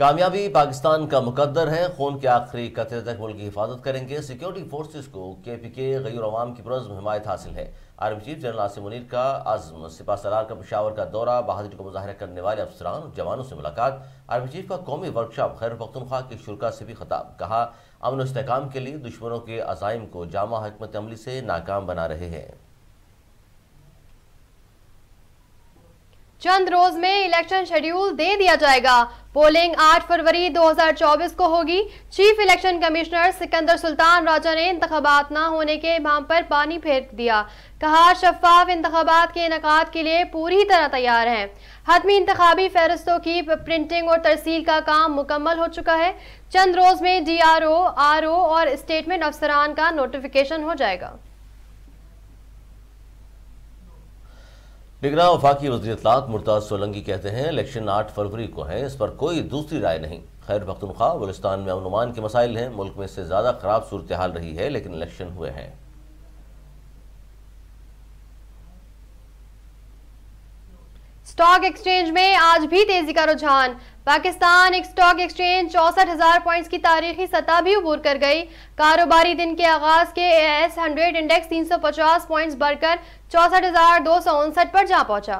कामयाबी पाकिस्तान का मुकदर है खून के आखिरी कतरे तक मुल्क की हिफाजत करेंगे सिक्योरिटी फोर्सेज को के पी के गैर अवाम की प्रज्म हमायत हासिल है army chief general Asim Munir का आजम सिपा सरार का पिशावर का दौरा बहादुरी को मुजाहरा करने वाले अफसरान और जवानों से मुलाकात आर्मी चीफ का कौमी वर्कशॉप खैर पख्तनख्वा के शुरा से भी खताब कहा अमन इसकाम के लिए दुश्मनों के अजाइम को जामा हकमत अमली से नाकाम बना रहे हैं चंद रोज में इलेक्शन शेड्यूल दे दिया जाएगा पोलिंग 8 फरवरी 2024 को होगी chief election commissioner Sikandar Sultan Raja ने इंतबात न होने के इमाम पर पानी फेंक दिया कहा शफाफ इंतबात के इनका के लिए पूरी तरह तैयार हैं हतमी इंतबी फहरस्तों की प्रिंटिंग और तरसील का काम मुकम्मल हो चुका है चंद रोज में D R O R O और स्टेटमेंट अफसरान का नोटिफिकेशन हो जाएगा निगरान वफाक वजी अतलात मुर्ताज सोलंगी कहते हैं इलेक्शन आठ फरवरी को है इस पर कोई दूसरी राय नहीं खैर पख्तनख्वा बलिस्तान में अनुमान के मसाइल हैं मुल्क में इससे ज़्यादा ख़राब सूरत हाल रही है लेकिन इलेक्शन हुए हैं स्टॉक एक्सचेंज में आज भी तेजी का रुझान पाकिस्तान एक स्टॉक एक्सचेंज चौसठ हजार पॉइंट की तारीखी सतह भी उबूर कर गई कारोबारी दिन के आगाज के एस हंड्रेड इंडेक्स तीन सौ पचास पॉइंट बढ़कर चौसठ हजार दो सौ उनसठ पर जा पहुंचा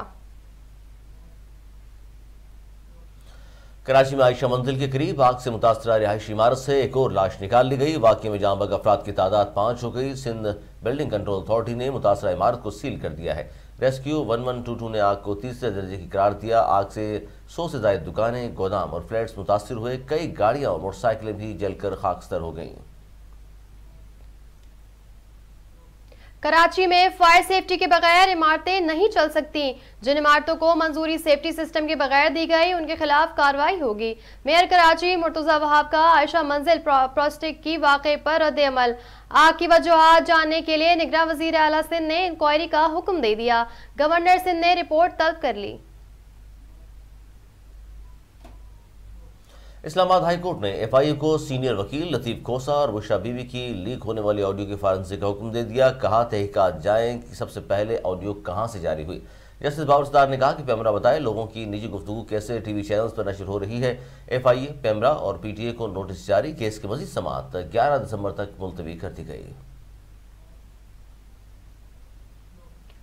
कराची में आयशा मंजिल के करीब आग से मुतासरा रिहायशी इमारत से एक और लाश निकाल ली गई वाक्य में जहां बग अफराद की तादाद पांच हो गई सिंध बिल्डिंग कंट्रोल अथॉरिटी ने मुतासरा इमारत को सील कर दिया है रेस्क्यू 1122 ने आग को तीसरे दर्जे की करार दिया आग से सौ से ज्यादा दुकानें गोदाम और फ्लैट्स मुतासर हुए कई गाड़ियां और मोटरसाइकिलें भी जलकर खाकस्तर हो गईं कराची में फायर सेफ्टी के बगैर इमारतें नहीं चल सकती जिन इमारतों को मंजूरी सेफ्टी सिस्टम के बगैर दी गई उनके खिलाफ कार्रवाई होगी मेयर कराची मुर्तजा वहाब का आयशा मंजिल प्रोस्टिक की वाकई पर रद्द अमल आग की वजूहत जानने के लिए निगरान वजीर अला सिंह ने इंक्वायरी का हुक्म दे दिया गवर्नर सिंह ने रिपोर्ट तलब कर ली इस्लामाबाद हाईकोर्ट ने एफ को सीनियर वकील लतीफ कोसा और बुशरा बीवी की लीक होने वाली ऑडियो की फारंसी का हुक्म दे दिया कहा तहकीकात जाएँ कि सबसे पहले ऑडियो कहां से जारी हुई जस्टिस बाबरसदार ने कहा कि पैमरा बताए लोगों की निजी गुफ्तु कैसे टीवी चैनल्स पर नशर हो रही है एफ आई ए पैमरा और पीटीए को नोटिस जारी केस की मजीद समात ग्यारह दिसंबर तक मुलतवी कर दी गई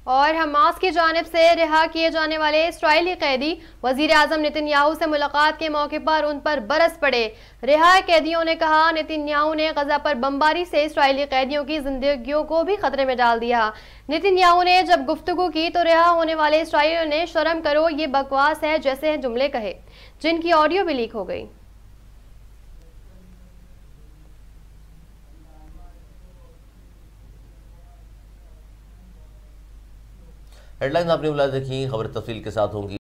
और हमास की जानब से रिहा किए जाने वाले इसराइली कैदी वजीर अजम नितिन याहू से मुलाकात के मौके पर उन पर बरस पड़े रिहा कैदियों ने कहा नितिन याहू ने गजा पर बमबारी से इसराइली कैदियों की जिंदगियों को भी खतरे में डाल दिया नितिन याहू ने जब गुफ्तु की तो रिहा होने वाले इसराइलियों ने शर्म करो ये बकवास है जैसे जुमले कहे जिनकी ऑडियो भी लीक हो गई हेडलाइन आपने बुला देखी खबर तफसील के साथ होंगी